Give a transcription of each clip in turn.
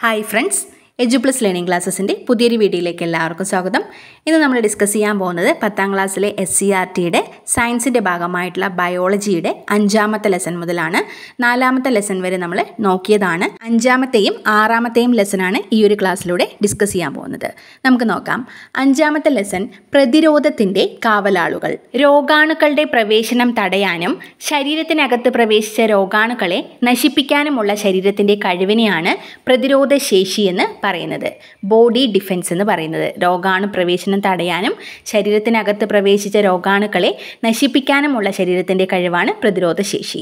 Hi friends, Edu Plus Learning ക്ലാസ്സസിൻ്റെ പുതിയൊരു വീഡിയോയിലേക്ക് എല്ലാവർക്കും സ്വാഗതം ഇന്ന് നമ്മൾ ഡിസ്കസ് ചെയ്യാൻ പോകുന്നത് പത്താം ക്ലാസ്സിലെ എസ് സി ആർ ടിയുടെ സയൻസിൻ്റെ ഭാഗമായിട്ടുള്ള ബയോളജിയുടെ അഞ്ചാമത്തെ ലെസൺ മുതലാണ് നാലാമത്തെ ലെസൺ വരെ നമ്മൾ നോക്കിയതാണ് അഞ്ചാമത്തെയും ആറാമത്തെയും ലെസനാണ് ഈ ഒരു ക്ലാസ്സിലൂടെ ഡിസ്കസ് ചെയ്യാൻ പോകുന്നത് നമുക്ക് നോക്കാം അഞ്ചാമത്തെ ലെസൺ പ്രതിരോധത്തിൻ്റെ കാവലാളുകൾ രോഗാണുക്കളുടെ പ്രവേശനം തടയാനും ശരീരത്തിനകത്ത് പ്രവേശിച്ച രോഗാണുക്കളെ നശിപ്പിക്കാനുമുള്ള ശരീരത്തിൻ്റെ കഴിവിനെയാണ് പ്രതിരോധശേഷിയെന്ന് പറയുന്നത് ബോഡി ഡിഫെൻസ് എന്ന് പറയുന്നത് രോഗാണു പ്രവേശനം തടയാനും ശരീരത്തിനകത്ത് പ്രവേശിച്ച രോഗാണുക്കളെ നശിപ്പിക്കാനുമുള്ള ശരീരത്തിൻ്റെ കഴിവാണ് ശേഷി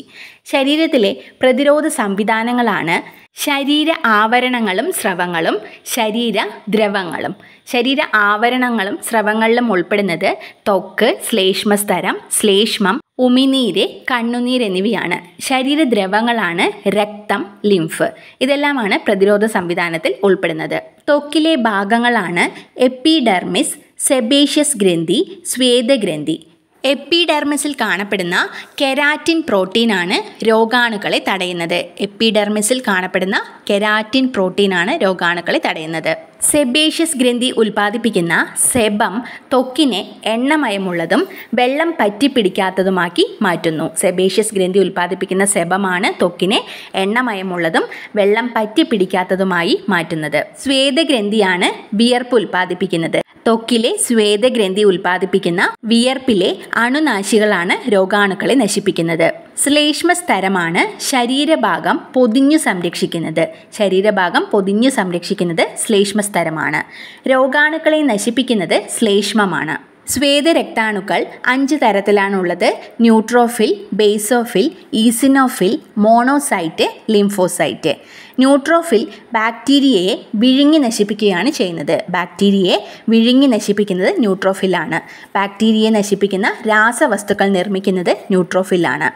ശരീരത്തിലെ പ്രതിരോധ സംവിധാനങ്ങളാണ് ശരീര ആവരണങ്ങളും സ്രവങ്ങളും ശരീര ദ്രവങ്ങളും ശരീര ആവരണങ്ങളും സ്രവങ്ങളിലും ഉൾപ്പെടുന്നത് ത്വക്ക് ശ്ലേഷ്മസ്തരം ശ്ലേഷ്മം ഉമിനീര് കണ്ണുനീര് എന്നിവയാണ് ശരീരദ്രവങ്ങളാണ് രക്തം ലിംഫ് ഇതെല്ലാമാണ് പ്രതിരോധ സംവിധാനത്തിൽ ഉൾപ്പെടുന്നത് തൊക്കിലെ ഭാഗങ്ങളാണ് എപ്പിഡെർമിസ് സെബേഷ്യസ് ഗ്രന്ഥി സ്വേദഗ്രന്ഥി എപ്പിഡെർമിസിൽ കാണപ്പെടുന്ന കെരാറ്റിൻ പ്രോട്ടീനാണ് രോഗാണുക്കളെ തടയുന്നത് എപ്പിഡെർമിസിൽ കാണപ്പെടുന്ന കെരാറ്റിൻ പ്രോട്ടീനാണ് രോഗാണുക്കളെ തടയുന്നത് സെബേഷ്യസ് ഗ്രന്ഥി ഉൽപ്പാദിപ്പിക്കുന്ന സെബം തൊക്കിനെ എണ്ണമയമുള്ളതും വെള്ളം പറ്റിപ്പിടിക്കാത്തതുമാക്കി മാറ്റുന്നു സെബേഷ്യസ് ഗ്രന്ഥി ഉൽപ്പാദിപ്പിക്കുന്ന സെബമാണ് തൊക്കിനെ എണ്ണമയമുള്ളതും വെള്ളം പറ്റിപ്പിടിക്കാത്തതുമായി മാറ്റുന്നത് സ്വേദഗ്രന്ഥിയാണ് വിയർപ്പ് ഉൽപ്പാദിപ്പിക്കുന്നത് ത്വക്കിലെ സ്വേദഗ്രന്ഥി ഉൽപ്പാദിപ്പിക്കുന്ന വിയർപ്പിലെ അണുനാശികളാണ് രോഗാണുക്കളെ നശിപ്പിക്കുന്നത് ശ്ലേഷ്മസ്തരമാണ് ശരീരഭാഗം പൊതിഞ്ഞു സംരക്ഷിക്കുന്നത് ശരീരഭാഗം പൊതിഞ്ഞു സംരക്ഷിക്കുന്നത് ശ്ലേഷ്മസ്തരമാണ് രോഗാണുക്കളെ നശിപ്പിക്കുന്നത് ശ്ലേഷ്മമാണ് സ്വേത രക്താണുക്കൾ അഞ്ച് തരത്തിലാണുള്ളത് neutrophil basophil eosinophil monocyte lymphocyte neutrophil ബാക്ടീരിയയെ വിഴുങ്ങി നശിപ്പിക്കുകയാണ് ചെയ്യുന്നത് ബാക്ടീരിയയെ വിഴുങ്ങി നശിപ്പിക്കുന്നത് ന്യൂട്രോഫിലാണ് ബാക്ടീരിയയെ നശിപ്പിക്കുന്ന രാസവസ്തുക്കൾ നിർമ്മിക്കുന്നത് ന്യൂട്രോഫിലാണ്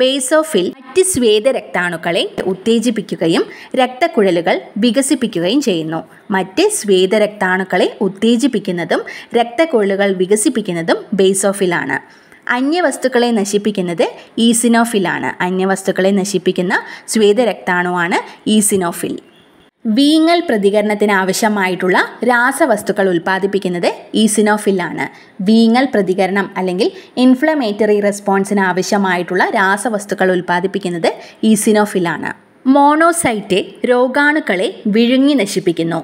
ബേസോഫിൽ മറ്റ് സ്വേത രക്താണുക്കളെ ഉത്തേജിപ്പിക്കുകയും രക്തക്കുഴലുകൾ വികസിപ്പിക്കുകയും ചെയ്യുന്നു മറ്റ് സ്വേത രക്താണുക്കളെ ഉത്തേജിപ്പിക്കുന്നതും രക്തക്കുഴലുകൾ വികസിപ്പിക്കുന്നതും ബേസോഫിലാണ് അന്യവസ്തുക്കളെ നശിപ്പിക്കുന്നത് ഈസിനോഫിലാണ് അന്യവസ്തുക്കളെ നശിപ്പിക്കുന്ന ശ്വേതരക്താണുവാണ് ഈസിനോഫിൽ വീങ്ങൽ പ്രതികരണത്തിന് ആവശ്യമായിട്ടുള്ള രാസവസ്തുക്കൾ ഉൽപ്പാദിപ്പിക്കുന്നത് ഈസിനോഫിലാണ് വീങ്ങൽ പ്രതികരണം അല്ലെങ്കിൽ ഇൻഫ്ലമേറ്ററി റെസ്പോൺസിന് ആവശ്യമായിട്ടുള്ള രാസവസ്തുക്കൾ ഉൽപ്പാദിപ്പിക്കുന്നത് ഈസിനോഫിലാണ് മോണോസൈറ്റ് രോഗാണുക്കളെ വിഴുങ്ങി നശിപ്പിക്കുന്നു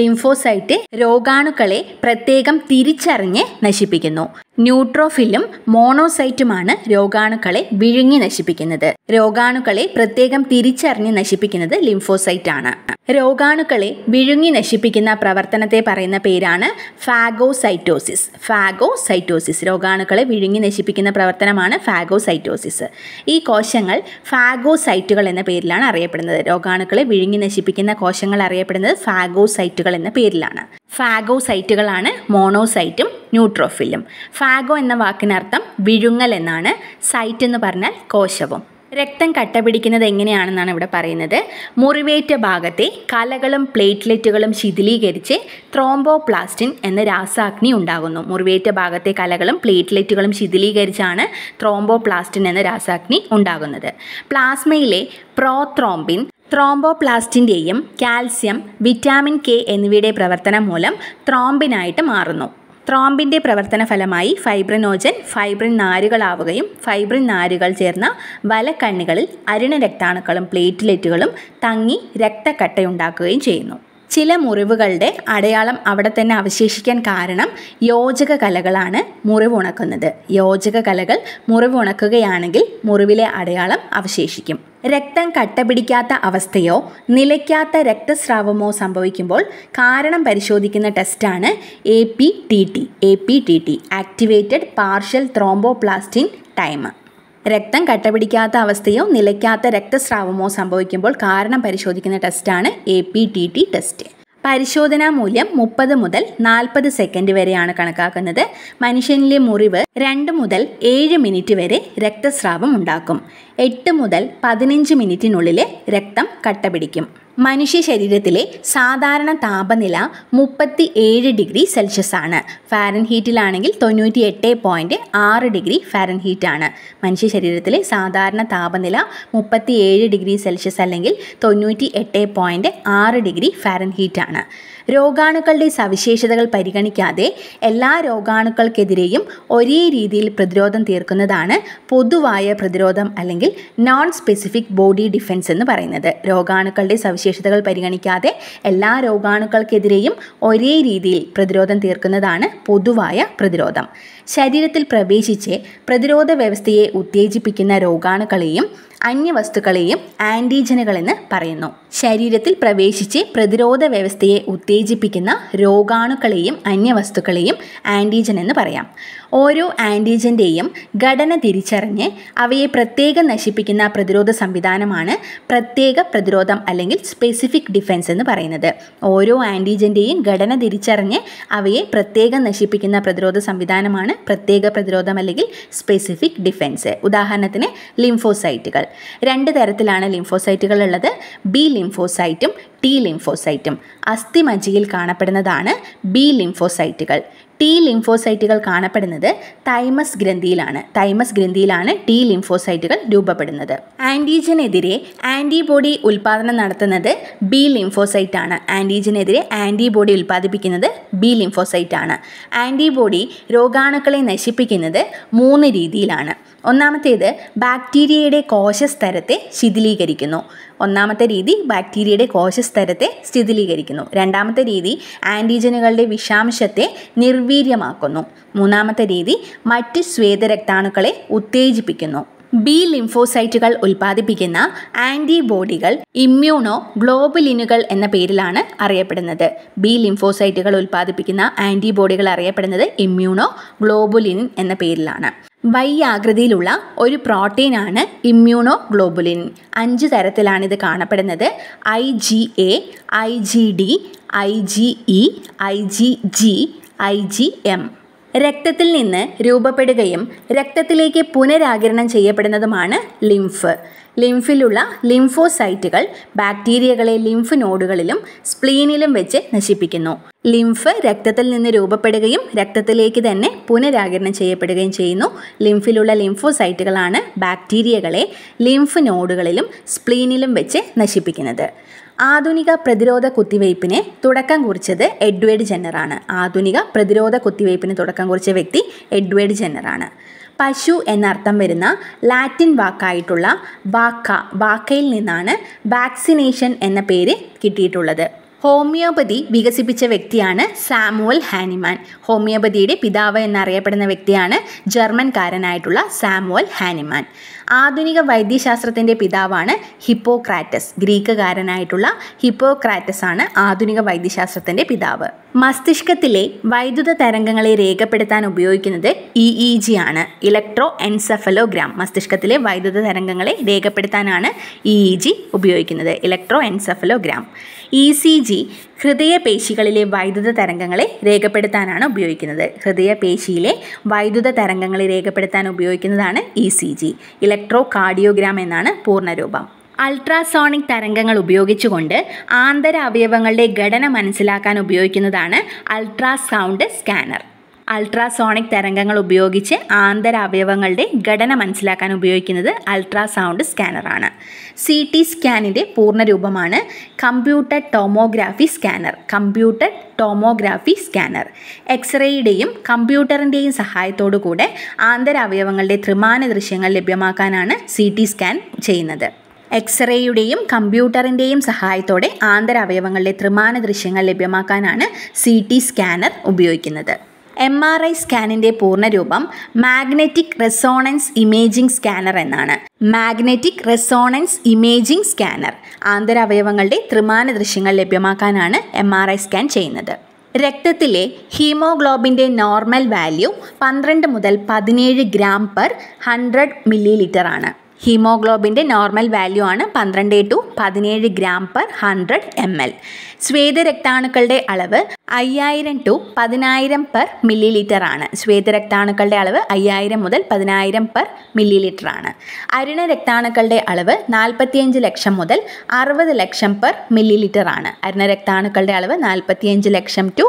ലിംഫോസൈറ്റ് രോഗാണുക്കളെ പ്രത്യേകം തിരിച്ചറിഞ്ഞ് നശിപ്പിക്കുന്നു ന്യൂട്രോഫിലും മോണോസൈറ്റുമാണ് രോഗാണുക്കളെ വിഴുങ്ങി നശിപ്പിക്കുന്നത് രോഗാണുക്കളെ പ്രത്യേകം തിരിച്ചറിഞ്ഞ് നശിപ്പിക്കുന്നത് ലിംഫോസൈറ്റ് ആണ് രോഗാണുക്കളെ വിഴുങ്ങി നശിപ്പിക്കുന്ന പ്രവർത്തനത്തെ പറയുന്ന പേരാണ് ഫാഗോസൈറ്റോസിസ് ഫാഗോസൈറ്റോസിസ് രോഗാണുക്കളെ വിഴുങ്ങി നശിപ്പിക്കുന്ന പ്രവർത്തനമാണ് ഫാഗോസൈറ്റോസിസ് ഈ കോശങ്ങൾ ഫാഗോസൈറ്റുകൾ എന്ന പേരിലാണ് അറിയപ്പെടുന്നത് രോഗാണുക്കളെ വിഴുങ്ങി നശിപ്പിക്കുന്ന കോശങ്ങൾ അറിയപ്പെടുന്നത് ഫാഗോസൈറ്റുകൾ എന്ന പേരിലാണ് ഫാഗോസൈറ്റുകളാണ് മോണോസൈറ്റും ന്യൂട്രോഫിലും ഫാഗോ എന്ന വാക്കിനർത്ഥം വിഴുങ്ങൽ എന്നാണ് സൈറ്റ് എന്ന് പറഞ്ഞാൽ കോശവും രക്തം കട്ട പിടിക്കുന്നത് എങ്ങനെയാണെന്നാണ് ഇവിടെ പറയുന്നത് മുറിവേറ്റ ഭാഗത്തെ കലകളും പ്ലേറ്റ്ലെറ്റുകളും ശിഥിലീകരിച്ച് ത്രോംബോപ്ലാസ്റ്റിൻ എന്ന രാസാഗ്നി ഉണ്ടാകുന്നു മുറിവേറ്റ ഭാഗത്തെ കലകളും പ്ലേറ്റ്ലെറ്റുകളും ശിഥിലീകരിച്ചാണ് ത്രോംബോപ്ലാസ്റ്റിൻ എന്ന രാസാഗ്നി ഉണ്ടാകുന്നത് പ്ലാസ്മയിലെ പ്രോത്രോംബിൻ ത്രോംബോപ്ലാസ്റ്റിൻ്റെയും കാൽസ്യം വിറ്റാമിൻ കെ എന്നിവയുടെ പ്രവർത്തനം മൂലം ത്രോംബിനായിട്ട് മാറുന്നു ത്രോമ്പിൻ്റെ പ്രവർത്തന ഫലമായി ഫൈബ്രനോജൻ ഫൈബ്രിൻ നാരുകളാവുകയും ഫൈബ്രിൻ നാരുകൾ ചേർന്ന വലക്കണ്ണികളിൽ രക്താണുക്കളും പ്ലേറ്റ്ലെറ്റുകളും തങ്ങി രക്തക്കട്ടയുണ്ടാക്കുകയും ചെയ്യുന്നു ചില മുറിവുകളുടെ അടയാളം അവിടെ തന്നെ അവശേഷിക്കാൻ കാരണം യോജക കലകളാണ് മുറിവുണക്കുന്നത് യോജക കലകൾ മുറിവുണക്കുകയാണെങ്കിൽ മുറിവിലെ അടയാളം അവശേഷിക്കും രക്തം കട്ട പിടിക്കാത്ത അവസ്ഥയോ നിലയ്ക്കാത്ത രക്തസ്രാവമോ സംഭവിക്കുമ്പോൾ കാരണം പരിശോധിക്കുന്ന ടെസ്റ്റാണ് A P T T A P T T activated partial thromboplastin time രക്തം കട്ടപിടിക്കാത്ത അവസ്ഥയോ നിലയ്ക്കാത്ത രക്തസ്രാവമോ സംഭവിക്കുമ്പോൾ കാരണം പരിശോധിക്കുന്ന ടെസ്റ്റാണ് A P T T test പരിശോധനാ മൂല്യം മുപ്പത് മുതൽ നാൽപ്പത് സെക്കൻഡ് വരെയാണ് കണക്കാക്കുന്നത് മനുഷ്യനിലെ മുറിവ് രണ്ട് മുതൽ ഏഴ് മിനിറ്റ് വരെ രക്തസ്രാവം ഉണ്ടാക്കും എട്ട് മുതൽ പതിനഞ്ച് മിനിറ്റിനുള്ളിൽ രക്തം കട്ട പിടിക്കും മനുഷ്യ ശരീരത്തിലെ സാധാരണ താപനില മുപ്പത്തി ഏഴ് ഡിഗ്രി സെൽഷ്യസ് ആണ് ഫാരൻഹീറ്റിലാണെങ്കിൽ തൊണ്ണൂറ്റി എട്ട് പോയിൻറ്റ് ആറ് ഡിഗ്രി ഫാരൻഹീറ്റ് ആണ് മനുഷ്യ ശരീരത്തിലെ സാധാരണ താപനില മുപ്പത്തി ഏഴ് ഡിഗ്രി സെൽഷ്യസ് അല്ലെങ്കിൽ തൊണ്ണൂറ്റി എട്ട് പോയിൻറ്റ് ആറ് ഡിഗ്രി ഫാരൻഹീറ്റ് ആണ് രോഗാണുക്കളുടെ സവിശേഷതകൾ പരിഗണിക്കാതെ എല്ലാ രോഗാണുക്കൾക്കെതിരെയും ഒരേ രീതിയിൽ പ്രതിരോധം തീർക്കുന്നതാണ് പൊതുവായ പ്രതിരോധം അല്ലെങ്കിൽ നോൺ സ്പെസിഫിക് ബോഡി ഡിഫൻസ് എന്ന് പറയുന്നത് രോഗാണുക്കളുടെ സവിശേഷതകൾ പരിഗണിക്കാതെ എല്ലാ രോഗാണുക്കൾക്കെതിരെയും ഒരേ രീതിയിൽ പ്രതിരോധം തീർക്കുന്നതാണ് പൊതുവായ പ്രതിരോധം ശരീരത്തിൽ പ്രവേശിച്ച് പ്രതിരോധ വ്യവസ്ഥയെ ഉത്തേജിപ്പിക്കുന്ന രോഗാണുക്കളെയും അന്യവസ്തുക്കളെയും ആൻറ്റിജനുകളെന്ന് പറയുന്നു ശരീരത്തിൽ പ്രവേശിച്ച് പ്രതിരോധ വ്യവസ്ഥയെ ഉത്തേജി ഉത്തേജിപ്പിക്കുന്ന രോഗാണുക്കളെയും അന്യവസ്തുക്കളെയും ആൻറ്റിജൻ എന്ന് പറയാം ഓരോ ആൻറ്റിജൻ്റെയും ഘടന തിരിച്ചറിഞ്ഞ് അവയെ പ്രത്യേകം നശിപ്പിക്കുന്ന പ്രതിരോധ സംവിധാനമാണ് പ്രത്യേക പ്രതിരോധം അല്ലെങ്കിൽ സ്പെസിഫിക് ഡിഫെൻസ് എന്ന് പറയുന്നത് ഓരോ ആൻറ്റിജൻ്റെയും ഘടന തിരിച്ചറിഞ്ഞ് അവയെ പ്രത്യേകം നശിപ്പിക്കുന്ന പ്രതിരോധ സംവിധാനമാണ് പ്രത്യേക പ്രതിരോധം അല്ലെങ്കിൽ സ്പെസിഫിക് ഡിഫെൻസ് ഉദാഹരണത്തിന് ലിംഫോസൈറ്റുകൾ രണ്ട് തരത്തിലാണ് ലിംഫോസൈറ്റുകൾ ഉള്ളത് ബി ലിംഫോസൈറ്റും ടി ലിംഫോസൈറ്റും അസ്ഥിമജ്ജയിൽ കാണപ്പെടുന്നതാണ് ബി ലിംഫോസൈറ്റുകൾ ടി ലിംഫോസൈറ്റുകൾ കാണപ്പെടുന്നത് തൈമസ് ഗ്രന്ഥിയിലാണ് തൈമസ് ഗ്രന്ഥിയിലാണ് ടി ലിംഫോസൈറ്റുകൾ രൂപപ്പെടുന്നത് ആൻറ്റിജനെതിരെ ആൻറ്റിബോഡി ഉൽപ്പാദനം നടത്തുന്നത് ബി ലിംഫോസൈറ്റ് ആണ് ആൻറ്റിജനെതിരെ ആൻറ്റിബോഡി ഉൽപ്പാദിപ്പിക്കുന്നത് ബി ലിംഫോസൈറ്റ് ആണ് ആൻറ്റിബോഡി രോഗാണുക്കളെ നശിപ്പിക്കുന്നത് മൂന്ന് രീതിയിലാണ് ഒന്നാമത്തേത് ബാക്ടീരിയയുടെ കോശസ്തരത്തെ ശിഥിലീകരിക്കുന്നു ഒന്നാമത്തെ രീതി ബാക്ടീരിയയുടെ കോശസ്തരത്തെ ശിഥിലീകരിക്കുന്നു രണ്ടാമത്തെ രീതി ആൻറ്റിജനുകളുടെ വിഷാംശത്തെ നിർവീര്യമാക്കുന്നു മൂന്നാമത്തെ രീതി മറ്റ് ശ്വേതരക്താണുക്കളെ ഉത്തേജിപ്പിക്കുന്നു ബി ലിംഫോസൈറ്റുകൾ ഉൽപ്പാദിപ്പിക്കുന്ന ആൻറ്റിബോഡികൾ ഇമ്മ്യൂണോ ഗ്ലോബുലിനുകൾ എന്ന പേരിലാണ് അറിയപ്പെടുന്നത് ബി ലിംഫോസൈറ്റുകൾ ഉൽപ്പാദിപ്പിക്കുന്ന ആൻറ്റിബോഡികൾ അറിയപ്പെടുന്നത് ഇമ്മ്യൂണോ ഗ്ലോബുലിൻ എന്ന പേരിലാണ് വൈ ആകൃതിയിലുള്ള ഒരു പ്രോട്ടീനാണ് ഇമ്മ്യൂണോ ഗ്ലോബുലിൻ അഞ്ച് തരത്തിലാണിത് കാണപ്പെടുന്നത് I G A I G D I G E I G G I G M രക്തത്തിൽ നിന്ന് രൂപപ്പെടുകയും രക്തത്തിലേക്ക് പുനരാകിരണം ചെയ്യപ്പെടുന്നതുമാണ് ലിംഫ് ലിംഫിലുള്ള ലിംഫോസൈറ്റുകൾ ബാക്ടീരിയകളെ ലിംഫ് നോഡുകളിലും സ്പ്ലീനിലും വെച്ച് നശിപ്പിക്കുന്നു ലിംഫ് രക്തത്തിൽ നിന്ന് രൂപപ്പെടുകയും രക്തത്തിലേക്ക് തന്നെ പുനരാകരണം ചെയ്യപ്പെടുകയും ചെയ്യുന്നു ലിംഫിലുള്ള ലിംഫോസൈറ്റുകളാണ് ബാക്ടീരിയകളെ ലിംഫ് നോഡുകളിലും സ്പ്ലീനിലും വെച്ച് നശിപ്പിക്കുന്നത് ആധുനിക പ്രതിരോധ കുത്തിവയ്പ്പിന് തുടക്കം കുറിച്ചത് എഡ്വേർഡ് ജെന്നറാണ് ആധുനിക പ്രതിരോധ കുത്തിവയ്പ്പിന് തുടക്കം കുറിച്ച വ്യക്തി എഡ്വേർഡ് ജെന്നറാണ് പശു എന്നർത്ഥം വരുന്ന ലാറ്റിൻ വാക്കായിട്ടുള്ള വാക്ക വാക്കയിൽ നിന്നാണ് വാക്സിനേഷൻ എന്ന പേര് കിട്ടിയിട്ടുള്ളത് ഹോമിയോപ്പതി വികസിപ്പിച്ച വ്യക്തിയാണ് സാമുവൽ ഹാനിമാൻ ഹോമിയോപ്പതിയുടെ പിതാവ് എന്നറിയപ്പെടുന്ന വ്യക്തിയാണ് ജർമ്മൻകാരനായിട്ടുള്ള സാമുവൽ ഹാനിമാൻ ആധുനിക വൈദ്യശാസ്ത്രത്തിൻ്റെ പിതാവാണ് ഹിപ്പോക്രാറ്റസ് ഗ്രീക്കുകാരനായിട്ടുള്ള ഹിപ്പോക്രാറ്റസ് ആണ് ആധുനിക വൈദ്യശാസ്ത്രത്തിൻ്റെ പിതാവ് മസ്തിഷ്കത്തിലെ വൈദ്യുത തരംഗങ്ങളെ രേഖപ്പെടുത്താൻ ഉപയോഗിക്കുന്നത് ഇ ഇ ജി ആണ് ഇലക്ട്രോ എൻസെഫലോഗ്രാം മസ്തിഷ്കത്തിലെ വൈദ്യുത തരംഗങ്ങളെ രേഖപ്പെടുത്താനാണ് ഇ ഇ ജി ഉപയോഗിക്കുന്നത് electroencephalogram E e C G ഹൃദയപേശികളിലെ വൈദ്യുത തരംഗങ്ങളെ രേഖപ്പെടുത്താനാണ് ഉപയോഗിക്കുന്നത് ഹൃദയപേശിയിലെ വൈദ്യുത തരംഗങ്ങളെ രേഖപ്പെടുത്താൻ ഉപയോഗിക്കുന്നതാണ് E C G electrocardiogram എന്നാണ് പൂർണ്ണരൂപം അൾട്രാസോണിക് തരംഗങ്ങൾ ഉപയോഗിച്ചുകൊണ്ട് ആന്തര അവയവങ്ങളുടെ ഘടന മനസ്സിലാക്കാൻ ഉപയോഗിക്കുന്നതാണ് അൾട്രാസൗണ്ട് സ്കാനർ അൾട്രാസോണിക് തരംഗങ്ങൾ ഉപയോഗിച്ച് ആന്തരാവയവങ്ങളുടെ ഘടന മനസ്സിലാക്കാൻ ഉപയോഗിക്കുന്നത് അൾട്രാസൗണ്ട് സ്കാനറാണ് സി ടി സ്കാനിൻ്റെ രൂപമാണ് computer tomography scanner computer tomography scanner എക്സ്റേയുടെയും കമ്പ്യൂട്ടറിൻ്റെയും സഹായത്തോടു കൂടെ ആന്തരാവയവങ്ങളുടെ ത്രിമാന ദൃശ്യങ്ങൾ ലഭ്യമാക്കാനാണ് സി ടി സ്കാൻ ചെയ്യുന്നത് എക്സ്റേയുടെയും കമ്പ്യൂട്ടറിൻ്റെയും സഹായത്തോടെ ആന്തരാവയവങ്ങളുടെ ത്രിമാന ദൃശ്യങ്ങൾ ലഭ്യമാക്കാനാണ് സി ടി സ്കാനർ ഉപയോഗിക്കുന്നത് എം ആർ ഐ സ്കാനിൻ്റെ പൂർണ്ണരൂപം മാഗ്നറ്റിക് റെസോണൻസ് ഇമേജിംഗ് സ്കാനർ എന്നാണ് മാഗ്നറ്റിക് റെസോണൻസ് ഇമേജിംഗ് സ്കാനർ അവയവങ്ങളുടെ ത്രിമാന ദൃശ്യങ്ങൾ ലഭ്യമാക്കാനാണ് എം ആർ ഐ സ്കാൻ ചെയ്യുന്നത് രക്തത്തിലെ ഹീമോഗ്ലോബിൻ്റെ നോർമൽ വാല്യൂ പന്ത്രണ്ട് മുതൽ പതിനേഴ് gram per hundred millilitre ആണ് ഹീമോഗ്ലോബിൻ്റെ നോർമൽ വാല്യൂ ആണ് പന്ത്രണ്ട് ടു പതിനേഴ് gram per hundred M L ശ്വേതരക്താണുക്കളുടെ അളവ് അയ്യായിരം ടു പതിനായിരം പെർ മില്ലി ലിറ്റർ ആണ് ശ്വേതരക്താണുക്കളുടെ അളവ് അയ്യായിരം മുതൽ പതിനായിരം പെർ മില്ലി ലിറ്റർ ആണ് അരുണ രക്താണുക്കളുടെ അളവ് നാൽപ്പത്തിയഞ്ച് ലക്ഷം മുതൽ അറുപത് ലക്ഷം പെർ മില്ലി ലിറ്റർ ആണ് അരുണ രക്താണുക്കളുടെ അളവ് നാൽപ്പത്തിയഞ്ച് ലക്ഷം ടു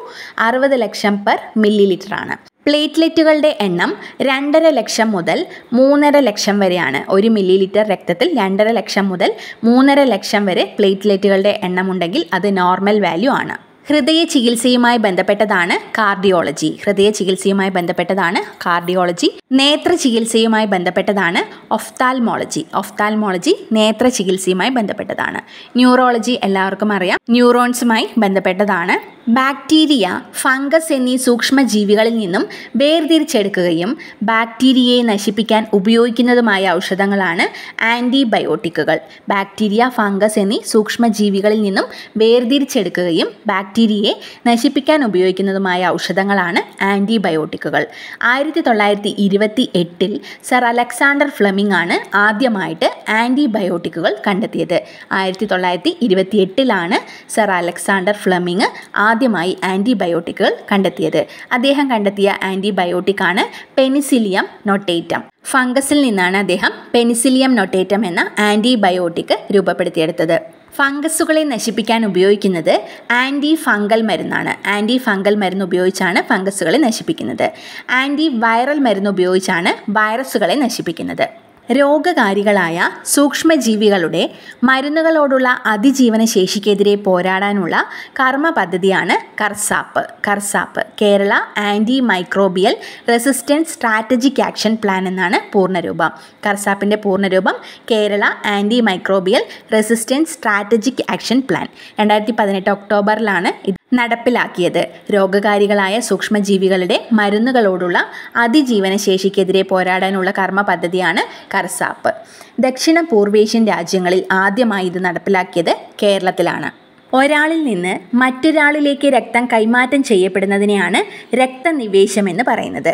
അറുപത് ലക്ഷം പെർ മില്ലി ലിറ്റർ ആണ് പ്ലേറ്റ്ലെറ്റുകളുടെ എണ്ണം രണ്ടര ലക്ഷം മുതൽ മൂന്നര ലക്ഷം വരെയാണ് ഒരു മില്ലി ലിറ്റർ രക്തത്തിൽ രണ്ടര ലക്ഷം മുതൽ മൂന്നര ലക്ഷം വരെ പ്ലേറ്റ്ലെറ്റുകളുടെ എണ്ണമുണ്ടെങ്കിൽ അത് നോർമൽ വാല്യൂ ആണ് ഹൃദയ ചികിത്സയുമായി ബന്ധപ്പെട്ടതാണ് കാർഡിയോളജി ഹൃദയ ചികിത്സയുമായി ബന്ധപ്പെട്ടതാണ് കാർഡിയോളജി നേത്ര ചികിത്സയുമായി ബന്ധപ്പെട്ടതാണ് ഒഫ്താൽമോളജി ഒഫ്താൽമോളജി നേത്ര ചികിത്സയുമായി ബന്ധപ്പെട്ടതാണ് ന്യൂറോളജി എല്ലാവർക്കും അറിയാം ന്യൂറോൺസുമായി ബന്ധപ്പെട്ടതാണ് ബാക്ടീരിയ ഫംഗസ് എന്നീ സൂക്ഷ്മജീവികളിൽ നിന്നും വേർതിരിച്ചെടുക്കുകയും ബാക്ടീരിയയെ നശിപ്പിക്കാൻ ഉപയോഗിക്കുന്നതുമായ ഔഷധങ്ങളാണ് ആൻറ്റിബയോട്ടിക്കുകൾ ബാക്ടീരിയ ഫംഗസ് എന്നീ സൂക്ഷ്മജീവികളിൽ നിന്നും വേർതിരിച്ചെടുക്കുകയും ബാക്ടീരിയയെ നശിപ്പിക്കാൻ ഉപയോഗിക്കുന്നതുമായ ഔഷധങ്ങളാണ് ആൻറ്റിബയോട്ടിക്കുകൾ ആയിരത്തി തൊള്ളായിരത്തി ഇരുപത്തി എട്ടിൽ സർ അലക്സാണ്ടർ ഫ്ലെമിംഗ് ആണ് ആദ്യമായിട്ട് ആൻറ്റിബയോട്ടിക്കുകൾ കണ്ടെത്തിയത് ആയിരത്തി തൊള്ളായിരത്തി ഇരുപത്തി എട്ടിലാണ് സർ അലക്സാണ്ടർ ഫ്ലെമിംഗ് ആ ആദ്യമായി ആൻറ്റിബയോട്ടിക്കുകൾ കണ്ടെത്തിയത് അദ്ദേഹം കണ്ടെത്തിയ ആൻറ്റിബയോട്ടിക്കാണ് പെനിസിലിയം നൊട്ടേറ്റം ഫംഗസിൽ നിന്നാണ് അദ്ദേഹം പെനിസിലിയം നൊട്ടേറ്റം എന്ന ആൻറ്റിബയോട്ടിക് രൂപപ്പെടുത്തിയെടുത്തത് ഫംഗസുകളെ നശിപ്പിക്കാൻ ഉപയോഗിക്കുന്നത് ആൻറ്റി ഫംഗൽ മരുന്നാണ് ആൻറ്റി ഫംഗൽ മരുന്ന് ഉപയോഗിച്ചാണ് ഫംഗസുകളെ നശിപ്പിക്കുന്നത് ആൻറ്റി വൈറൽ മരുന്ന് ഉപയോഗിച്ചാണ് വൈറസുകളെ നശിപ്പിക്കുന്നത് രോഗകാരികളായ സൂക്ഷ്മജീവികളുടെ മരുന്നുകളോടുള്ള അതിജീവന ശേഷിക്കെതിരെ പോരാടാനുള്ള കർമ്മ പദ്ധതിയാണ് KARSAP KARSAP Kerala antimicrobial resistance strategic action plan എന്നാണ് പൂർണ്ണരൂപം കർസാപ്പിൻ്റെ പൂർണ്ണരൂപം Kerala antimicrobial resistance strategic action plan രണ്ടായിരത്തി പതിനെട്ട് ഒക്ടോബറിലാണ് നടപ്പിലാക്കിയത് രോഗകാരികളായ സൂക്ഷ്മജീവികളുടെ മരുന്നുകളോടുള്ള അതിജീവനശേഷിക്കെതിരെ പോരാടാനുള്ള കർമ്മ പദ്ധതിയാണ് കർസാപ്പ് ദക്ഷിണ പൂർവേഷ്യൻ രാജ്യങ്ങളിൽ ആദ്യമായി ഇത് നടപ്പിലാക്കിയത് കേരളത്തിലാണ് ഒരാളിൽ നിന്ന് മറ്റൊരാളിലേക്ക് രക്തം കൈമാറ്റം ചെയ്യപ്പെടുന്നതിനെയാണ് രക്തനിവേശം എന്ന് പറയുന്നത്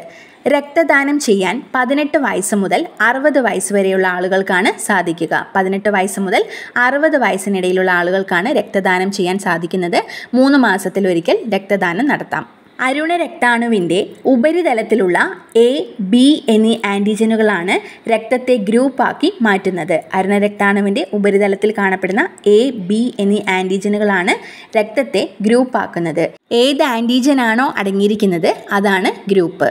രക്തദാനം ചെയ്യാൻ പതിനെട്ട് വയസ്സ് മുതൽ അറുപത് വയസ്സ് വരെയുള്ള ആളുകൾക്കാണ് സാധിക്കുക പതിനെട്ട് വയസ്സ് മുതൽ അറുപത് വയസ്സിനിടയിലുള്ള ആളുകൾക്കാണ് രക്തദാനം ചെയ്യാൻ സാധിക്കുന്നത് മൂന്ന് മാസത്തിലൊരിക്കൽ രക്തദാനം നടത്താം അരുണരക്താണുവിൻ്റെ ഉപരിതലത്തിലുള്ള എ ബി എന്നീ ആൻറ്റിജനുകളാണ് രക്തത്തെ ഗ്രൂപ്പാക്കി മാറ്റുന്നത് അരുണരക്താണുവിൻ്റെ ഉപരിതലത്തിൽ കാണപ്പെടുന്ന എ ബി എന്നീ ആൻറ്റിജനുകളാണ് രക്തത്തെ ഗ്രൂപ്പാക്കുന്നത് ഏത് ആൻറ്റിജനാണോ അടങ്ങിയിരിക്കുന്നത് അതാണ് ഗ്രൂപ്പ്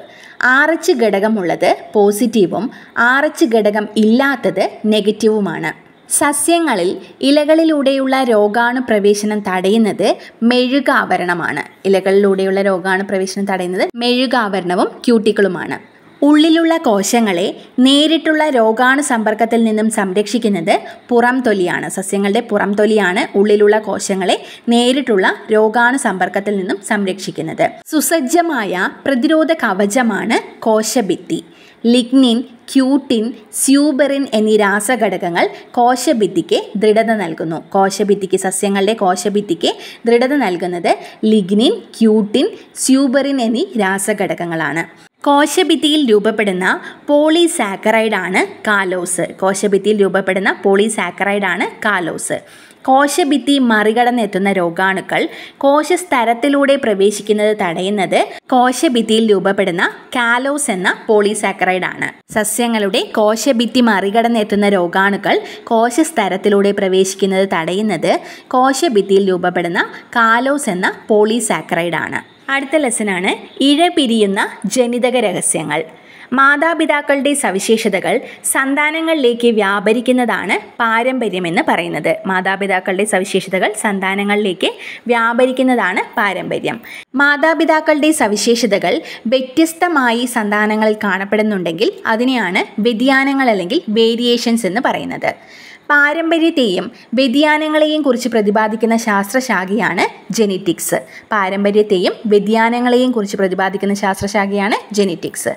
ആർ എച്ച് ഘടകമുള്ളത് പോസിറ്റീവും ആർ എച്ച് ഘടകം ഇല്ലാത്തത് നെഗറ്റീവുമാണ് സസ്യങ്ങളിൽ ഇലകളിലൂടെയുള്ള രോഗാണു പ്രവേശനം തടയുന്നത് മെഴുകാവരണമാണ് ഇലകളിലൂടെയുള്ള രോഗാണു പ്രവേശനം തടയുന്നത് മെഴുകാവരണവും ക്യൂട്ടിക്കളുമാണ് ഉള്ളിലുള്ള കോശങ്ങളെ നേരിട്ടുള്ള രോഗാണു സമ്പർക്കത്തിൽ നിന്നും സംരക്ഷിക്കുന്നത് പുറം തൊലിയാണ് സസ്യങ്ങളുടെ പുറം തൊലിയാണ് ഉള്ളിലുള്ള കോശങ്ങളെ നേരിട്ടുള്ള രോഗാണു സമ്പർക്കത്തിൽ നിന്നും സംരക്ഷിക്കുന്നത് സുസജ്ജമായ പ്രതിരോധ കവചമാണ് കോശഭിത്തി ലിഗ്നിൻ ക്യൂട്ടിൻ സ്യൂബെറിൻ എന്നീ രാസഘടകങ്ങൾ കോശഭിത്തിക്ക് ദൃഢത നൽകുന്നു കോശഭിത്തിക്ക് സസ്യങ്ങളുടെ കോശഭിത്തിക്ക് ദൃഢത നൽകുന്നത് ലിഗ്നിൻ ക്യൂട്ടിൻ സ്യൂബെറിൻ എന്നീ രാസഘടകങ്ങളാണ് കോശഭിത്തിയിൽ രൂപപ്പെടുന്ന പോളിസാക്കറൈഡാണ് കാലോസ് കോശഭിത്തിയിൽ രൂപപ്പെടുന്ന പോളിസാക്കറൈഡാണ് കാലോസ് കോശഭിത്തി മറികടന്നെത്തുന്ന രോഗാണുക്കൾ കോശസ്തരത്തിലൂടെ പ്രവേശിക്കുന്നത് തടയുന്നത് കോശഭിത്തിയിൽ രൂപപ്പെടുന്ന കാലോസ് എന്ന പോളിസാക്കറൈഡ് ആണ് സസ്യങ്ങളുടെ കോശഭിത്തി മറികടന്നെത്തുന്ന രോഗാണുക്കൾ കോശസ്തരത്തിലൂടെ പ്രവേശിക്കുന്നത് തടയുന്നത് കോശഭിത്തിയിൽ രൂപപ്പെടുന്ന കാലോസ് എന്ന പോളിസാക്കറൈഡ് ആണ് അടുത്ത ലെസനാണ് ഇഴ പിരിയുന്ന ജനിതക രഹസ്യങ്ങൾ മാതാപിതാക്കളുടെ സവിശേഷതകൾ സന്താനങ്ങളിലേക്ക് വ്യാപരിക്കുന്നതാണ് പാരമ്പര്യമെന്ന് പറയുന്നത് മാതാപിതാക്കളുടെ സവിശേഷതകൾ സന്താനങ്ങളിലേക്ക് വ്യാപരിക്കുന്നതാണ് പാരമ്പര്യം മാതാപിതാക്കളുടെ സവിശേഷതകൾ വ്യത്യസ്തമായി സന്താനങ്ങളിൽ കാണപ്പെടുന്നുണ്ടെങ്കിൽ അതിനെയാണ് വ്യതിയാനങ്ങൾ അല്ലെങ്കിൽ വേരിയേഷൻസ് എന്ന് പറയുന്നത് പാരമ്പര്യത്തെയും വ്യതിയാനങ്ങളെയും കുറിച്ച് പ്രതിപാദിക്കുന്ന ശാസ്ത്രശാഖയാണ് ജെനറ്റിക്സ് പാരമ്പര്യത്തെയും വ്യതിയാനങ്ങളെയും കുറിച്ച് പ്രതിപാദിക്കുന്ന ശാസ്ത്രശാഖയാണ് ജെനറ്റിക്സ്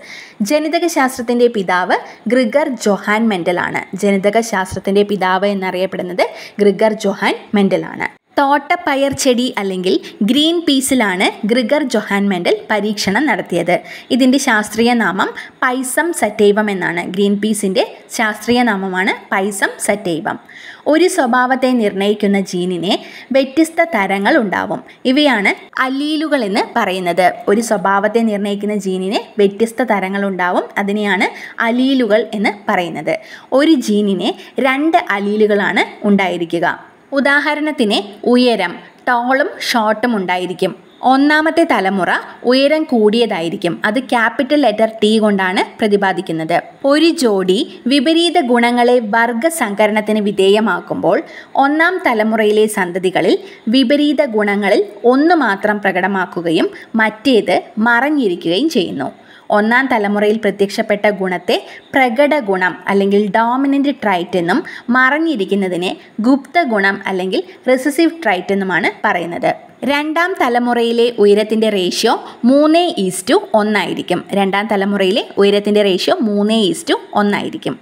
ജനിതക ശാസ്ത്രത്തിൻ്റെ പിതാവ് ഗ്രിഗർ ജൊഹാൻ മെൻഡലാണ് ജനിതക ശാസ്ത്രത്തിൻ്റെ പിതാവ് എന്നറിയപ്പെടുന്നത് ഗ്രിഗർ ജൊഹാൻ മെൻഡലാണ് തോട്ടപ്പയർ ചെടി അല്ലെങ്കിൽ ഗ്രീൻ പീസിലാണ് ഗ്രിഗർ ജൊഹാൻ മെൻഡൽ പരീക്ഷണം നടത്തിയത് ഇതിൻ്റെ ശാസ്ത്രീയ നാമം പൈസം സറ്റൈവം എന്നാണ് ഗ്രീൻ പീസിൻ്റെ ശാസ്ത്രീയ നാമമാണ് പൈസം സറ്റൈവം ഒരു സ്വഭാവത്തെ നിർണ്ണയിക്കുന്ന ജീനിനെ വ്യത്യസ്ത തരങ്ങൾ ഉണ്ടാവും ഇവയാണ് അല്ലീലുകൾ എന്ന് പറയുന്നത് ഒരു സ്വഭാവത്തെ നിർണ്ണയിക്കുന്ന ജീനിനെ വ്യത്യസ്ത തരങ്ങൾ ഉണ്ടാവും അതിനെയാണ് അലീലുകൾ എന്ന് പറയുന്നത് ഒരു ജീനിനെ രണ്ട് അലീലുകളാണ് ഉണ്ടായിരിക്കുക ഉദാഹരണത്തിന് ഉയരം ടോളും ഷോർട്ടും ഉണ്ടായിരിക്കും ഒന്നാമത്തെ തലമുറ ഉയരം കൂടിയതായിരിക്കും അത് ക്യാപിറ്റൽ ലെറ്റർ ടി കൊണ്ടാണ് പ്രതിപാദിക്കുന്നത് ഒരു ജോഡി വിപരീത ഗുണങ്ങളെ വർഗസംകരണത്തിന് വിധേയമാക്കുമ്പോൾ ഒന്നാം തലമുറയിലെ സന്തതികളിൽ വിപരീത ഗുണങ്ങളിൽ ഒന്ന് മാത്രം പ്രകടമാക്കുകയും മറ്റേത് മറഞ്ഞിരിക്കുകയും ചെയ്യുന്നു ഒന്നാം തലമുറയിൽ പ്രത്യക്ഷപ്പെട്ട ഗുണത്തെ പ്രകട ഗുണം അല്ലെങ്കിൽ ഡോമിനൻ്റ് ട്രൈറ്റ് എന്നും മറഞ്ഞിരിക്കുന്നതിനെ ഗുപ്ത ഗുണം അല്ലെങ്കിൽ റെസസീവ് ട്രൈറ്റ് എന്നുമാണ് പറയുന്നത് രണ്ടാം തലമുറയിലെ ഉയരത്തിൻ്റെ റേഷ്യോ മൂന്ന് ഈസ്റ്റു ഒന്നായിരിക്കും രണ്ടാം തലമുറയിലെ ഉയരത്തിൻ്റെ റേഷ്യോ മൂന്ന് ഈസ്റ്റു ഒന്നായിരിക്കും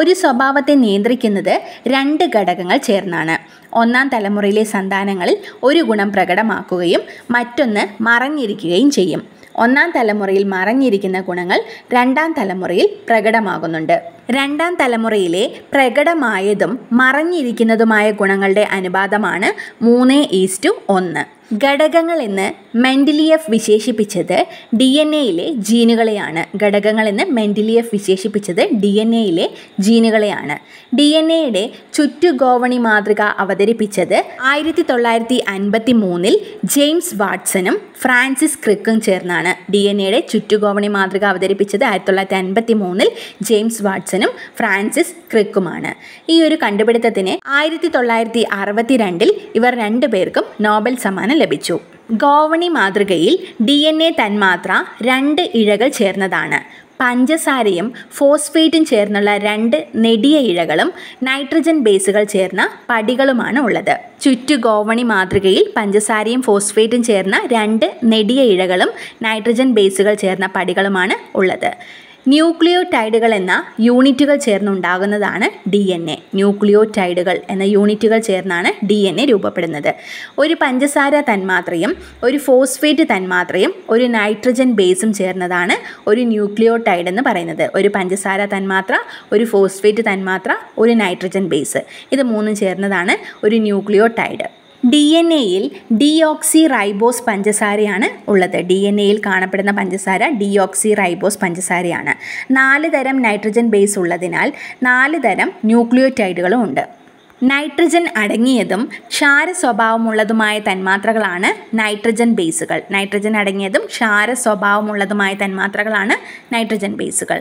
ഒരു സ്വഭാവത്തെ നിയന്ത്രിക്കുന്നത് രണ്ട് ഘടകങ്ങൾ ചേർന്നാണ് ഒന്നാം തലമുറയിലെ സന്താനങ്ങളിൽ ഒരു ഗുണം പ്രകടമാക്കുകയും മറ്റൊന്ന് മറഞ്ഞിരിക്കുകയും ചെയ്യും ഒന്നാം തലമുറയിൽ മറഞ്ഞിരിക്കുന്ന ഗുണങ്ങൾ രണ്ടാം തലമുറയിൽ പ്രകടമാകുന്നുണ്ട് രണ്ടാം തലമുറയിലെ പ്രകടമായതും മറഞ്ഞിരിക്കുന്നതുമായ ഗുണങ്ങളുടെ അനുപാതമാണ് മൂന്ന് ഈസ്റ്റു ഒന്ന് ഘടകങ്ങളെന്ന് മെൻഡലിയഫ് വിശേഷിപ്പിച്ചത് ഡി എൻ എയിലെ ജീനുകളെയാണ് ഘടകങ്ങളെന്ന് മെൻഡലിയഫ് വിശേഷിപ്പിച്ചത് ഡി എൻ എയിലെ ജീനുകളെയാണ് ഡി എൻ എയുടെ ചുറ്റുഗോവണി മാതൃക അവതരിപ്പിച്ചത് ആയിരത്തി തൊള്ളായിരത്തി അൻപത്തി മൂന്നിൽ ജെയിംസ് വാട്സനും ഫ്രാൻസിസ് ക്രിക്കും ചേർന്നാണ് ഡി എൻ എയുടെ ചുറ്റുഗോവണി മാതൃക അവതരിപ്പിച്ചത് ആയിരത്തി തൊള്ളായിരത്തി അൻപത്തി മൂന്നിൽ ജെയിംസ് വാട്സനും ഫ്രാൻസിസ് ക്രിക്കുമാണ് ഈ ഒരു കണ്ടുപിടുത്തത്തിന് ആയിരത്തി തൊള്ളായിരത്തി രണ്ടിൽ ഇവർ രണ്ടുപേർക്കും നോബൽ സമ്മാനം ലഭിച്ചു ഗോവണി മാതൃകയിൽ ഡി എൻ എ തന്മാത്ര രണ്ട് ഇഴകൾ ചേർന്നതാണ് പഞ്ചസാരയും ഫോസ്ഫേറ്റും ചേർന്നുള്ള രണ്ട് നെടിയ ഇഴകളും നൈട്രജൻ ബേസുകൾ ചേർന്ന പടികളുമാണ് ഉള്ളത് ചുറ്റു ഗോവണി മാതൃകയിൽ പഞ്ചസാരയും ഫോസ്ഫേറ്റും ചേർന്ന രണ്ട് നെടിയ ഇഴകളും നൈട്രജൻ ബേസുകൾ ചേർന്ന പടികളുമാണ് ഉള്ളത് ന്യൂക്ലിയോടൈഡുകൾ എന്ന യൂണിറ്റുകൾ ചേർന്നുണ്ടാകുന്നതാണ് ഡി എൻ എ ന്യൂക്ലിയോടൈഡുകൾ എന്ന യൂണിറ്റുകൾ ചേർന്നാണ് ഡി എൻ എ രൂപപ്പെടുന്നത് ഒരു പഞ്ചസാര തന്മാത്രയും ഒരു ഫോസ്ഫേറ്റ് തന്മാത്രയും ഒരു നൈട്രജൻ ബേസും ചേർന്നതാണ് ഒരു ന്യൂക്ലിയോടൈഡ് എന്ന് പറയുന്നത് ഒരു പഞ്ചസാര തന്മാത്ര ഒരു ഫോസ്ഫേറ്റ് തന്മാത്ര ഒരു നൈട്രജൻ ബേസ് ഇത് മൂന്നും ചേർന്നതാണ് ഒരു ന്യൂക്ലിയോടൈഡ് ഡി എൻ എയിൽ ഡിയോക്സി റൈബോസ് പഞ്ചസാരയാണ് ഉള്ളത് ഡി എൻ എയിൽ കാണപ്പെടുന്ന പഞ്ചസാര ഡിയോക്സി റൈബോസ് പഞ്ചസാരയാണ് നാല് തരം നൈട്രജൻ ബേസ് ഉള്ളതിനാൽ നാല് തരം ന്യൂക്ലിയോറ്റൈഡുകളും ഉണ്ട് നൈട്രജൻ അടങ്ങിയതും ക്ഷാര സ്വഭാവമുള്ളതുമായ തന്മാത്രകളാണ് നൈട്രജൻ ബേസുകൾ നൈട്രജൻ അടങ്ങിയതും ക്ഷാര സ്വഭാവമുള്ളതുമായ തന്മാത്രകളാണ് നൈട്രജൻ ബേസുകൾ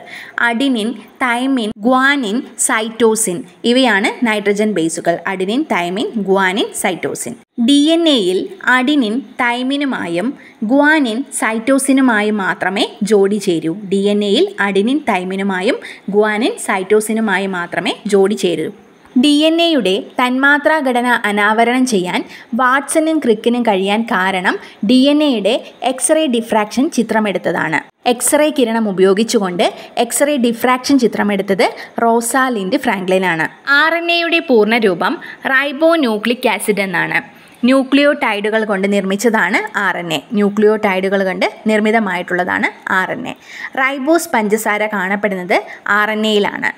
അഡിനിൻ തൈമിൻ ഗ്വാനിൻ സൈറ്റോസിൻ ഇവയാണ് നൈട്രജൻ ബേസുകൾ adenine thymine guanine cytosine D N എയിൽ അഡിനിൻ തൈമിനുമായും ഗ്വാനിൻ സൈറ്റോസിനുമായും മാത്രമേ ജോഡി ചേരൂ ഡി എൻ എയിൽ അഡിനിൻ തൈമിനുമായും ഗ്വാനിൻ സൈറ്റോസിനുമായും മാത്രമേ ജോഡി ചേരൂ ഡി എൻ എയുടെ തന്മാത്രാഘടന അനാവരണം ചെയ്യാൻ വാട്സനും ക്രിക്കിനും കഴിയാൻ കാരണം ഡി എൻ എയുടെ എക്സ്റേ ഡിഫ്രാക്ഷൻ ചിത്രമെടുത്തതാണ് എക്സ്റേ കിരണം ഉപയോഗിച്ചുകൊണ്ട് എക്സ്റേ ഡിഫ്രാക്ഷൻ ചിത്രമെടുത്തത് റോസാലിൻഡ് ഫ്രാങ്ക്ലിനാണ് ആർ എൻ എയുടെ പൂർണ്ണരൂപം റൈബോ ന്യൂക്ലിക് ആസിഡ് എന്നാണ് ന്യൂക്ലിയോടൈഡുകൾ കൊണ്ട് നിർമ്മിച്ചതാണ് ആർ എൻ എ ന്യൂക്ലിയോടൈഡുകൾ കൊണ്ട് നിർമ്മിതമായിട്ടുള്ളതാണ് ആർ എൻ എ റൈബോസ് പഞ്ചസാര കാണപ്പെടുന്നത് ആർ എൻ എയിലാണ്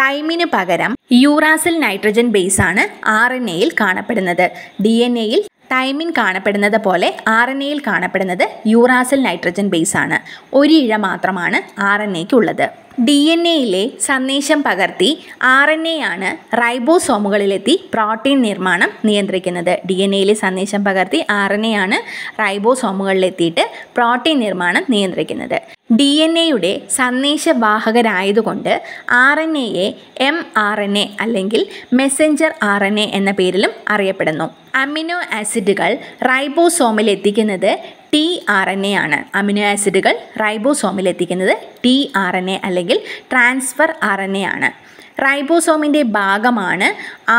ടൈമിന് പകരം യൂറാസിൽ നൈട്രജൻ ബേസാണ് ആർ എൻ എയിൽ കാണപ്പെടുന്നത് ഡി എൻ എയിൽ ടൈമിൻ കാണപ്പെടുന്നത് പോലെ ആർ എൻ എയിൽ കാണപ്പെടുന്നത് യൂറാസിൽ നൈട്രജൻ ബേസാണ് ഒരിഴ മാത്രമാണ് ആർ എൻ എയ്ക്ക് ഉള്ളത് ഡി എൻ എയിലെ സന്ദേശം പകർത്തി ആർ എൻ എ ആണ് റൈബോസോമുകളിലെത്തി പ്രോട്ടീൻ നിർമ്മാണം നിയന്ത്രിക്കുന്നത് ഡി എൻ എയിലെ സന്ദേശം പകർത്തി ആർ എൻ എ ആണ് റൈബോസോമുകളിലെത്തിയിട്ട് പ്രോട്ടീൻ നിർമ്മാണം നിയന്ത്രിക്കുന്നത് ഡി എൻ എയുടെ സന്ദേശവാഹകരായതുകൊണ്ട് ആർ എൻ എയെ എം ആർ എൻ എ അല്ലെങ്കിൽ മെസ്സഞ്ചർ ആർ എൻ എ എന്ന പേരിലും അറിയപ്പെടുന്നു അമിനോ ആസിഡുകൾ റൈബോസോമിൽ എത്തിക്കുന്നത് ടി ആർ എൻ എ ആണ് അമിനോ ആസിഡുകൾ റൈബോസോമിൽ എത്തിക്കുന്നത് ടി ആർ എൻ എ അല്ലെങ്കിൽ ട്രാൻസ്ഫർ ആർ എൻ എ ആണ് റൈബോസോമിൻ്റെ ഭാഗമാണ്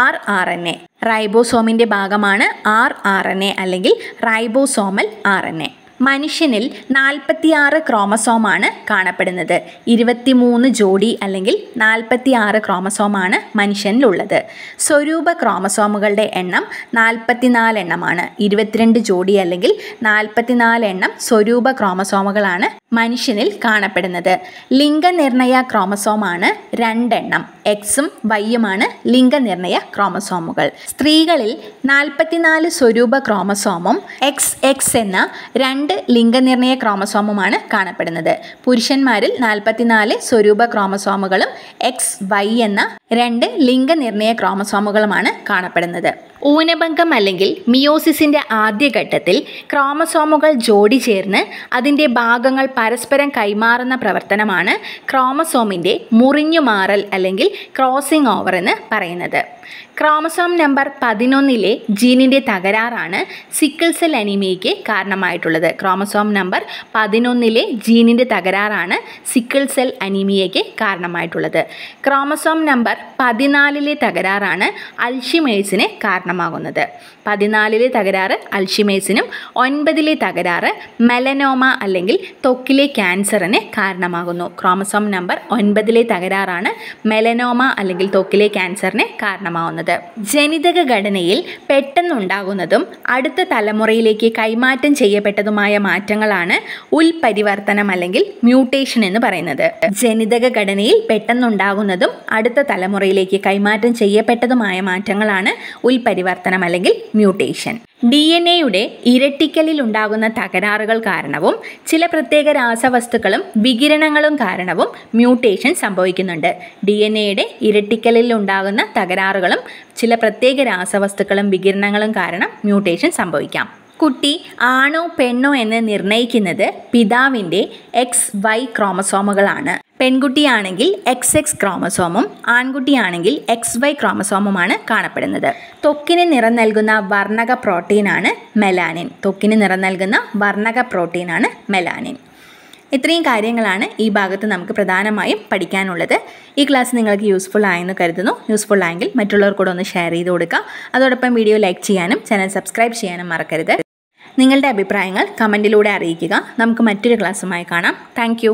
ആർ ആർ എൻ എ റൈബോസോമിൻ്റെ ഭാഗമാണ് ആർ ആർ എൻ എ അല്ലെങ്കിൽ റൈബോസോമൽ ആർ എൻ എ മനുഷ്യനിൽ നാൽപ്പത്തിയാറ് ക്രോമസോമാണ് കാണപ്പെടുന്നത് ഇരുപത്തിമൂന്ന് ജോഡി അല്ലെങ്കിൽ നാൽപ്പത്തിയാറ് ക്രോമസോമാണ് മനുഷ്യനിലുള്ളത് സ്വരൂപ ക്രോമസോമുകളുടെ എണ്ണം നാൽപ്പത്തിനാല് എണ്ണമാണ് ഇരുപത്തിരണ്ട് ജോഡി അല്ലെങ്കിൽ നാൽപ്പത്തിനാല് എണ്ണം സ്വരൂപ ക്രോമസോമുകളാണ് മനുഷ്യനിൽ കാണപ്പെടുന്നത് ലിംഗനിർണയ ക്രോമസോമാണ് രണ്ടെണ്ണം എക്സും വൈയുമാണ് ലിംഗനിർണയ ക്രോമസോമുകൾ സ്ത്രീകളിൽ നാൽപ്പത്തിനാല് സ്വരൂപ ക്രോമസോമും എക്സ് എക്സ് എന്ന രണ്ട് രണ്ട് ലിംഗനിർണയ ക്രോമസോമുമാണ് കാണപ്പെടുന്നത് പുരുഷന്മാരിൽ നാൽപ്പത്തിനാല് സ്വരൂപ ക്രോമസോമുകളും എക്സ് വൈ എന്ന രണ്ട് ലിംഗനിർണയ ക്രോമസോമുകളുമാണ് കാണപ്പെടുന്നത് ഊനഭംഗം അല്ലെങ്കിൽ മിയോസിസിൻ്റെ ആദ്യഘട്ടത്തിൽ ക്രോമസോമുകൾ ജോഡി ചേർന്ന് അതിൻ്റെ ഭാഗങ്ങൾ പരസ്പരം കൈമാറുന്ന പ്രവർത്തനമാണ് ക്രോമസോമിൻ്റെ മുറിഞ്ഞുമാറൽ അല്ലെങ്കിൽ ക്രോസിംഗ് ഓവർ എന്ന് പറയുന്നത് ക്രോമസോം നമ്പർ പതിനൊന്നിലെ ജീനിൻ്റെ തകരാറാണ് സിക്കിൾ സെൽ അനീമിയയ്ക്ക് കാരണമായിട്ടുള്ളത് ക്രോമസോം നമ്പർ പതിനൊന്നിലെ ജീനിൻ്റെ തകരാറാണ് സിക്കിൾ സെൽ അനീമിയയ്ക്ക് കാരണമായിട്ടുള്ളത് ക്രോമസോം നമ്പർ പതിനാലിലെ തകരാറാണ് അൽഷിമേഴ്സിന് കാരണം കാരണമാകുന്നത് പതിനാലിലെ തകരാറ് അൽഷിമേസിനും ഒൻപതിലെ തകരാറ് മെലനോമ അല്ലെങ്കിൽ തൊക്കിലെ ക്യാൻസറിന് കാരണമാകുന്നു ക്രോമസോം നമ്പർ ഒൻപതിലെ തകരാറാണ് മെലനോമ അല്ലെങ്കിൽ തൊക്കിലെ ക്യാൻസറിന് കാരണമാവുന്നത് ജനിതക ഘടനയിൽ പെട്ടെന്നുണ്ടാകുന്നതും അടുത്ത തലമുറയിലേക്ക് കൈമാറ്റം ചെയ്യപ്പെട്ടതുമായ മാറ്റങ്ങളാണ് ഉൽപരിവർത്തനം അല്ലെങ്കിൽ മ്യൂട്ടേഷൻ എന്ന് പറയുന്നത് ജനിതക ഘടനയിൽ പെട്ടെന്നുണ്ടാകുന്നതും അടുത്ത തലമുറയിലേക്ക് കൈമാറ്റം ചെയ്യപ്പെട്ടതുമായ മാറ്റങ്ങളാണ് ഉൽപരിവർത്തനം പരിവർത്തനം അല്ലെങ്കിൽ മ്യൂട്ടേഷൻ ഡി എൻ എയുടെ ഇരട്ടിക്കലിൽ ഉണ്ടാകുന്ന തകരാറുകൾ കാരണവും ചില പ്രത്യേക രാസവസ്തുക്കളും വികിരണങ്ങളും കാരണവും മ്യൂട്ടേഷൻ സംഭവിക്കുന്നുണ്ട് ഡി എൻ എയുടെ ഇരട്ടിക്കലിൽ ഉണ്ടാകുന്ന തകരാറുകളും ചില പ്രത്യേക രാസവസ്തുക്കളും വികിരണങ്ങളും കാരണം മ്യൂട്ടേഷൻ സംഭവിക്കാം കുട്ടി ആണോ പെണ്ണോ എന്ന് നിർണ്ണയിക്കുന്നത് പിതാവിൻ്റെ എക്സ് വൈ ക്രോമസോമുകളാണ് പെൺകുട്ടിയാണെങ്കിൽ എക്സ് എക്സ് ക്രോമസോമും ആൺകുട്ടിയാണെങ്കിൽ എക്സ് വൈ ക്രോമസോമുമാണ് കാണപ്പെടുന്നത് തൊക്കിന് നിറം നൽകുന്ന വർണ്ണക പ്രോട്ടീനാണ് മെലാനിൻ തൊക്കിന് നിറം നൽകുന്ന വർണ്ണക പ്രോട്ടീനാണ് മെലാനിൻ ഇത്രയും കാര്യങ്ങളാണ് ഈ ഭാഗത്ത് നമുക്ക് പ്രധാനമായും പഠിക്കാനുള്ളത് ഈ ക്ലാസ് നിങ്ങൾക്ക് യൂസ്ഫുൾ ആയെന്ന് കരുതുന്നു യൂസ്ഫുൾ ആയെങ്കിൽ മറ്റുള്ളവർ കൂടെ ഒന്ന് ഷെയർ ചെയ്ത് കൊടുക്കുക അതോടൊപ്പം വീഡിയോ ലൈക്ക് ചെയ്യാനും ചാനൽ സബ്സ്ക്രൈബ് ചെയ്യാനും മറക്കരുത് നിങ്ങളുടെ അഭിപ്രായങ്ങൾ കമൻറ്റിലൂടെ അറിയിക്കുക നമുക്ക് മറ്റൊരു ക്ലാസ്സുമായി കാണാം താങ്ക്